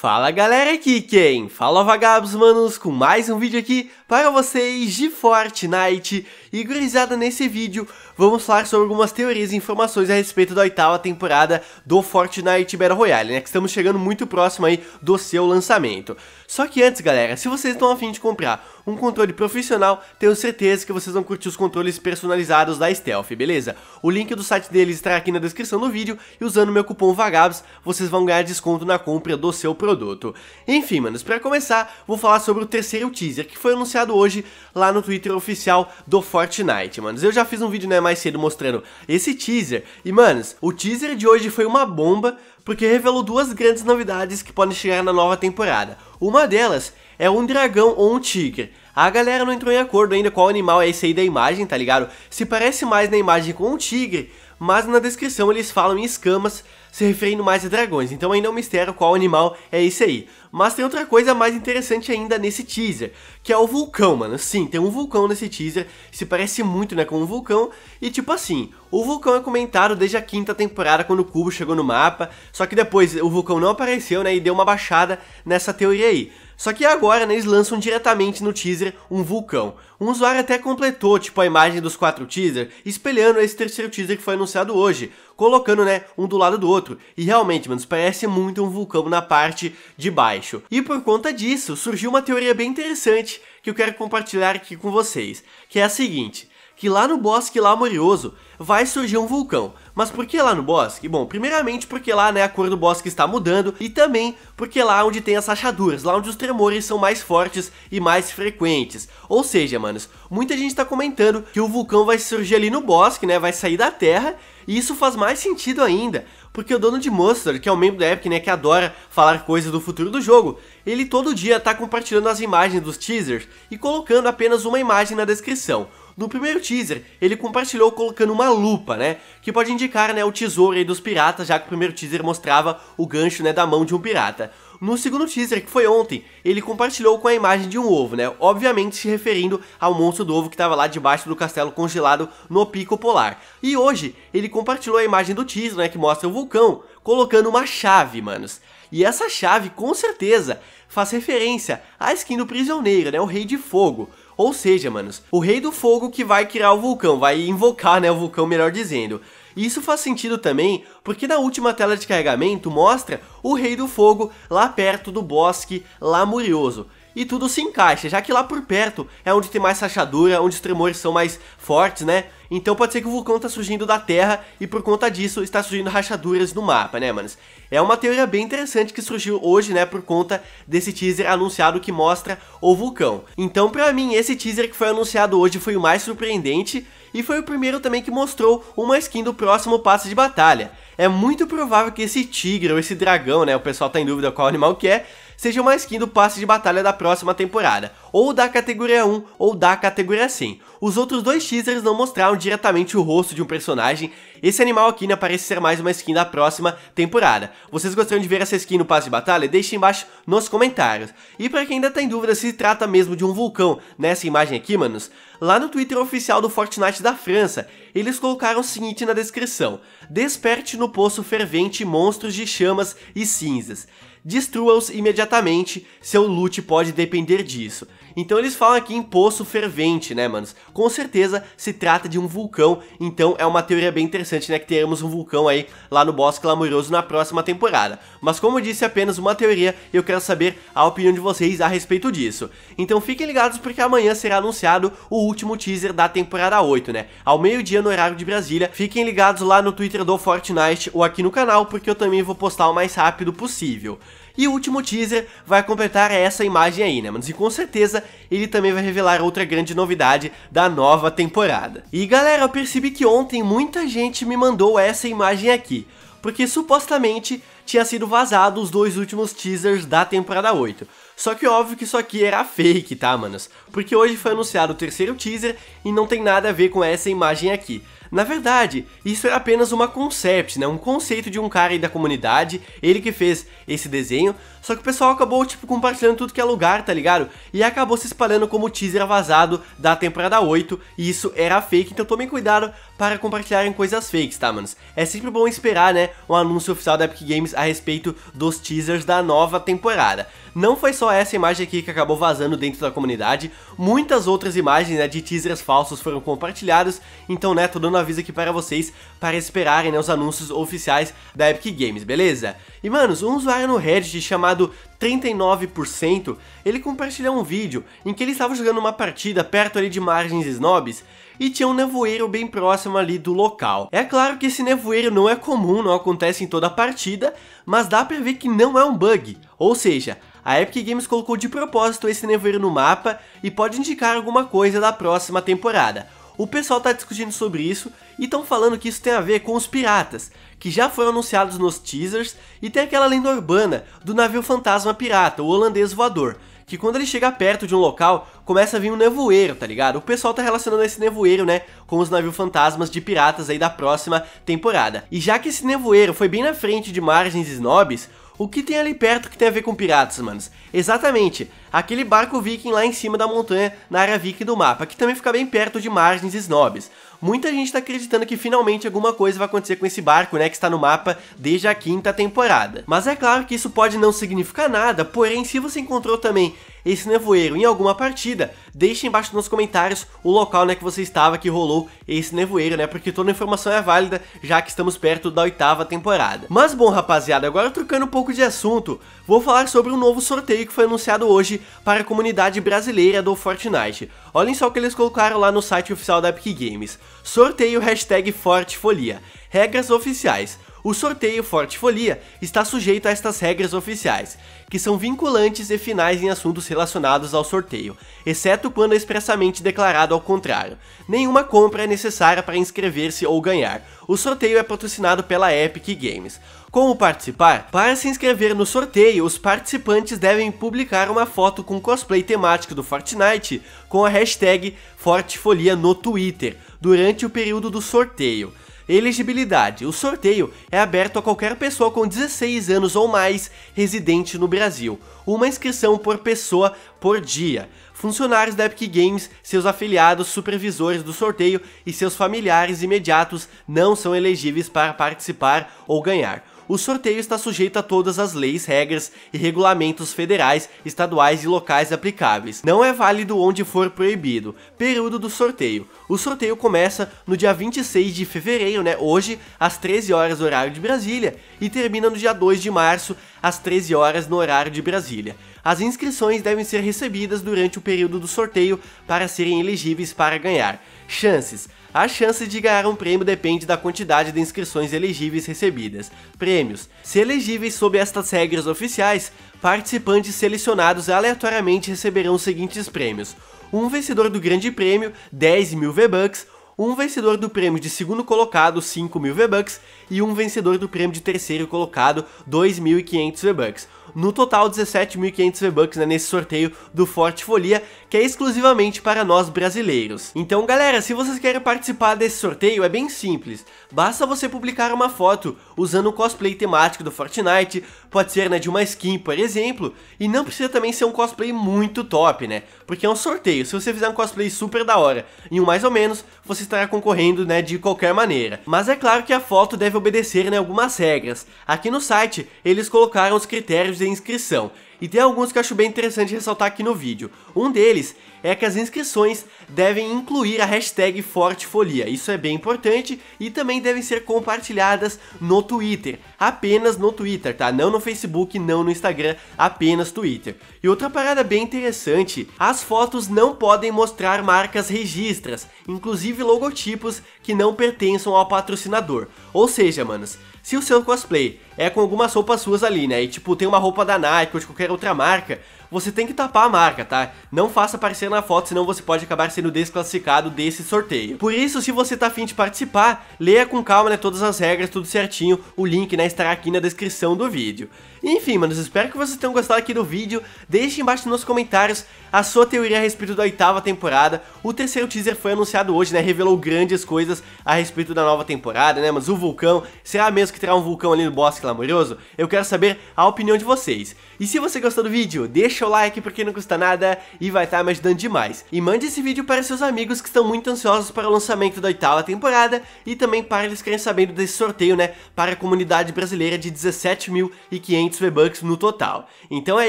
Fala galera aqui quem? Fala vagabos manos com mais um vídeo aqui para vocês de Fortnite E gurizada nesse vídeo vamos falar sobre algumas teorias e informações a respeito da oitava temporada do Fortnite Battle Royale né Que estamos chegando muito próximo aí do seu lançamento Só que antes galera, se vocês estão afim de comprar um controle profissional, tenho certeza que vocês vão curtir os controles personalizados da Stealth, beleza? O link do site deles estará aqui na descrição do vídeo e usando meu cupom VAGABS, vocês vão ganhar desconto na compra do seu produto. Enfim, manos, para começar, vou falar sobre o terceiro teaser, que foi anunciado hoje lá no Twitter oficial do Fortnite, manos. Eu já fiz um vídeo, né, mais cedo mostrando esse teaser, e manos, o teaser de hoje foi uma bomba, porque revelou duas grandes novidades que podem chegar na nova temporada. Uma delas é um dragão ou um tigre. A galera não entrou em acordo ainda qual animal é esse aí da imagem, tá ligado? Se parece mais na imagem com um tigre, mas na descrição eles falam em escamas, se referindo mais a dragões, então ainda é um mistério qual animal é esse aí. Mas tem outra coisa mais interessante ainda nesse teaser, que é o vulcão, mano. Sim, tem um vulcão nesse teaser, se parece muito, né, com um vulcão. E tipo assim, o vulcão é comentado desde a quinta temporada, quando o Cubo chegou no mapa, só que depois o vulcão não apareceu, né, e deu uma baixada nessa teoria aí. Só que agora, né, eles lançam diretamente no teaser um vulcão. Um usuário até completou, tipo, a imagem dos quatro teasers, espelhando esse terceiro teaser que foi anunciado hoje, colocando, né, um do lado do outro. E realmente, mano, parece muito um vulcão na parte de baixo. E por conta disso, surgiu uma teoria bem interessante que eu quero compartilhar aqui com vocês, que é a seguinte: que lá no bosque lá amorioso vai surgir um vulcão. Mas por que lá no bosque? Bom, primeiramente porque lá, né, a cor do bosque está mudando e também porque lá é onde tem as rachaduras, lá onde os tremores são mais fortes e mais frequentes. Ou seja, manos, muita gente está comentando que o vulcão vai surgir ali no bosque, né, vai sair da terra e isso faz mais sentido ainda, porque o dono de Monster, que é um membro da Epic, né, que adora falar coisas do futuro do jogo, ele todo dia tá compartilhando as imagens dos teasers e colocando apenas uma imagem na descrição. No primeiro teaser, ele compartilhou colocando uma lupa, né? Que pode indicar né, o tesouro aí dos piratas, já que o primeiro teaser mostrava o gancho né, da mão de um pirata. No segundo teaser, que foi ontem, ele compartilhou com a imagem de um ovo, né? Obviamente se referindo ao monstro do ovo que estava lá debaixo do castelo congelado no Pico Polar. E hoje, ele compartilhou a imagem do teaser, né? Que mostra o vulcão, colocando uma chave, manos. E essa chave, com certeza, faz referência à skin do prisioneiro, né? O Rei de Fogo. Ou seja, manos, o rei do fogo que vai criar o vulcão, vai invocar, né, o vulcão, melhor dizendo. E isso faz sentido também, porque na última tela de carregamento mostra o Rei do Fogo lá perto do bosque, lá murioso e tudo se encaixa, já que lá por perto é onde tem mais rachadura, onde os tremores são mais fortes, né? Então pode ser que o vulcão está surgindo da Terra e por conta disso está surgindo rachaduras no mapa, né, manos? É uma teoria bem interessante que surgiu hoje, né, por conta desse teaser anunciado que mostra o vulcão. Então, pra mim, esse teaser que foi anunciado hoje foi o mais surpreendente e foi o primeiro também que mostrou uma skin do próximo passe de batalha. É muito provável que esse tigre ou esse dragão, né, o pessoal tá em dúvida qual animal que é, seja uma skin do passe de batalha da próxima temporada, ou da categoria 1 ou da categoria 100. Os outros dois teasers não mostraram diretamente o rosto de um personagem, esse animal aqui né, parece ser mais uma skin da próxima temporada. Vocês gostariam de ver essa skin no passe de batalha? Deixem embaixo nos comentários. E para quem ainda tá em dúvida se trata mesmo de um vulcão nessa imagem aqui, manos, lá no Twitter oficial do Fortnite da França, eles colocaram o seguinte na descrição, desperte no poço fervente monstros de chamas e cinzas destrua-os imediatamente, seu loot pode depender disso. Então eles falam aqui em poço fervente, né, manos? Com certeza se trata de um vulcão, então é uma teoria bem interessante, né, que teremos um vulcão aí lá no Boss Clamoroso na próxima temporada. Mas como eu disse, é apenas uma teoria e eu quero saber a opinião de vocês a respeito disso. Então fiquem ligados porque amanhã será anunciado o último teaser da temporada 8, né? Ao meio-dia no horário de Brasília. Fiquem ligados lá no Twitter do Fortnite ou aqui no canal, porque eu também vou postar o mais rápido possível. E o último teaser vai completar essa imagem aí, né, Mas E com certeza ele também vai revelar outra grande novidade da nova temporada. E galera, eu percebi que ontem muita gente me mandou essa imagem aqui, porque supostamente tinha sido vazado os dois últimos teasers da temporada 8. Só que óbvio que isso aqui era fake, tá, manos? Porque hoje foi anunciado o terceiro teaser e não tem nada a ver com essa imagem aqui. Na verdade, isso era é apenas uma concept, né? Um conceito de um cara aí da comunidade, ele que fez esse desenho, só que o pessoal acabou, tipo, compartilhando tudo que é lugar, tá ligado? E acabou se espalhando como teaser vazado da temporada 8, e isso era fake, então tomem cuidado para compartilharem coisas fakes, tá, manos? É sempre bom esperar, né, um anúncio oficial da Epic Games a respeito dos teasers da nova temporada. Não foi só essa imagem aqui que acabou vazando dentro da comunidade, muitas outras imagens né, de teasers falsos foram compartilhadas, então né, tô dando aviso aqui para vocês para esperarem né, os anúncios oficiais da Epic Games, beleza? E manos, um usuário no Reddit chamado 39%, ele compartilhou um vídeo em que ele estava jogando uma partida perto ali de margens snobs e tinha um nevoeiro bem próximo ali do local. É claro que esse nevoeiro não é comum, não acontece em toda a partida, mas dá pra ver que não é um bug, ou seja, a Epic Games colocou de propósito esse nevoeiro no mapa e pode indicar alguma coisa da próxima temporada. O pessoal tá discutindo sobre isso e estão falando que isso tem a ver com os piratas, que já foram anunciados nos teasers, e tem aquela lenda urbana do navio fantasma pirata, o holandês voador, que quando ele chega perto de um local, começa a vir um nevoeiro, tá ligado? O pessoal tá relacionando esse nevoeiro, né, com os navios fantasmas de piratas aí da próxima temporada. E já que esse nevoeiro foi bem na frente de Margens Snobs, o que tem ali perto que tem a ver com piratas, manos? Exatamente, aquele barco viking lá em cima da montanha, na área viking do mapa, que também fica bem perto de Margens Snobs muita gente tá acreditando que finalmente alguma coisa vai acontecer com esse barco, né, que está no mapa desde a quinta temporada. Mas é claro que isso pode não significar nada, porém se você encontrou também esse nevoeiro em alguma partida, deixe embaixo nos comentários o local né, que você estava que rolou esse nevoeiro, né? Porque toda informação é válida, já que estamos perto da oitava temporada. Mas bom, rapaziada, agora trocando um pouco de assunto, vou falar sobre um novo sorteio que foi anunciado hoje para a comunidade brasileira do Fortnite. Olhem só o que eles colocaram lá no site oficial da Epic Games. Sorteio hashtag Fortefolia. Regras oficiais. O sorteio Forte Folia está sujeito a estas regras oficiais, que são vinculantes e finais em assuntos relacionados ao sorteio, exceto quando é expressamente declarado ao contrário. Nenhuma compra é necessária para inscrever-se ou ganhar. O sorteio é patrocinado pela Epic Games. Como participar? Para se inscrever no sorteio, os participantes devem publicar uma foto com cosplay temático do Fortnite com a hashtag Fortefolia no Twitter durante o período do sorteio. Elegibilidade: O sorteio é aberto a qualquer pessoa com 16 anos ou mais residente no Brasil, uma inscrição por pessoa por dia. Funcionários da Epic Games, seus afiliados, supervisores do sorteio e seus familiares imediatos não são elegíveis para participar ou ganhar o sorteio está sujeito a todas as leis, regras e regulamentos federais, estaduais e locais aplicáveis. Não é válido onde for proibido. Período do sorteio. O sorteio começa no dia 26 de fevereiro, né, hoje, às 13 horas horário de Brasília, e termina no dia 2 de março, às 13 horas no horário de Brasília. As inscrições devem ser recebidas durante o período do sorteio para serem elegíveis para ganhar. Chances. A chance de ganhar um prêmio depende da quantidade de inscrições elegíveis recebidas. Prêmios. Se elegíveis sob estas regras oficiais, participantes selecionados aleatoriamente receberão os seguintes prêmios. Um vencedor do grande prêmio, 10 mil V-Bucks, um vencedor do prêmio de segundo colocado, 5 mil V-Bucks, e um vencedor do prêmio de terceiro colocado, 2.500 V-Bucks no total 17.500 V-Bucks né, nesse sorteio do Forte Folia, que é exclusivamente para nós brasileiros. Então galera, se vocês querem participar desse sorteio, é bem simples, basta você publicar uma foto usando um cosplay temático do Fortnite, pode ser né, de uma skin, por exemplo, e não precisa também ser um cosplay muito top, né? Porque é um sorteio, se você fizer um cosplay super da hora e um mais ou menos, você estará concorrendo né, de qualquer maneira. Mas é claro que a foto deve obedecer né, algumas regras. Aqui no site, eles colocaram os critérios de inscrição, e tem alguns que eu acho bem interessante ressaltar aqui no vídeo. Um deles é que as inscrições devem incluir a hashtag Forte Folia. Isso é bem importante e também devem ser compartilhadas no Twitter. Apenas no Twitter, tá? Não no Facebook, não no Instagram, apenas Twitter. E outra parada bem interessante, as fotos não podem mostrar marcas registras, inclusive logotipos que não pertençam ao patrocinador. Ou seja, manos, se o seu cosplay é com algumas roupas suas ali, né? E tipo, tem uma roupa da Nike ou de qualquer outra marca, você tem que tapar a marca, tá? Não faça aparecer na foto, senão você pode acabar sendo desclassificado desse sorteio. Por isso, se você tá afim de participar, leia com calma né, todas as regras, tudo certinho, o link né, estará aqui na descrição do vídeo. Enfim, manos, espero que vocês tenham gostado aqui do vídeo, deixe embaixo nos comentários a sua teoria a respeito da oitava temporada, o terceiro teaser foi anunciado hoje, né, revelou grandes coisas a respeito da nova temporada, né, mas o vulcão, será mesmo que terá um vulcão ali no bosque clamoroso? Eu quero saber a opinião de vocês. E se você gostou do vídeo, deixa deixa o like porque não custa nada e vai estar tá me ajudando demais. E mande esse vídeo para seus amigos que estão muito ansiosos para o lançamento da oitava temporada e também para eles querem sabendo desse sorteio, né, para a comunidade brasileira de 17.500 V-Bucks no total. Então é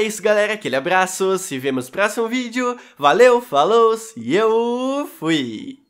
isso, galera, aquele abraço, se vemos no próximo vídeo, valeu, falou e eu fui!